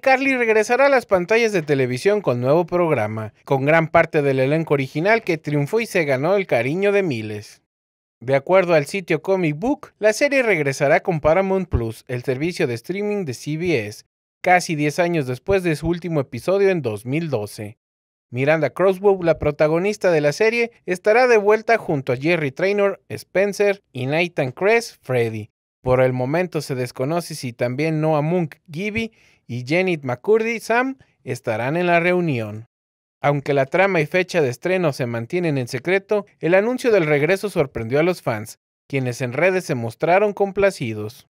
Carly regresará a las pantallas de televisión con nuevo programa, con gran parte del elenco original que triunfó y se ganó el cariño de miles. De acuerdo al sitio Comic Book, la serie regresará con Paramount Plus, el servicio de streaming de CBS, casi 10 años después de su último episodio en 2012. Miranda Crossbow, la protagonista de la serie, estará de vuelta junto a Jerry Traynor, Spencer y Nathan Cress, Freddy, por el momento se desconoce si también Noah Munk Gibby y Janet McCurdy Sam estarán en la reunión. Aunque la trama y fecha de estreno se mantienen en secreto, el anuncio del regreso sorprendió a los fans, quienes en redes se mostraron complacidos.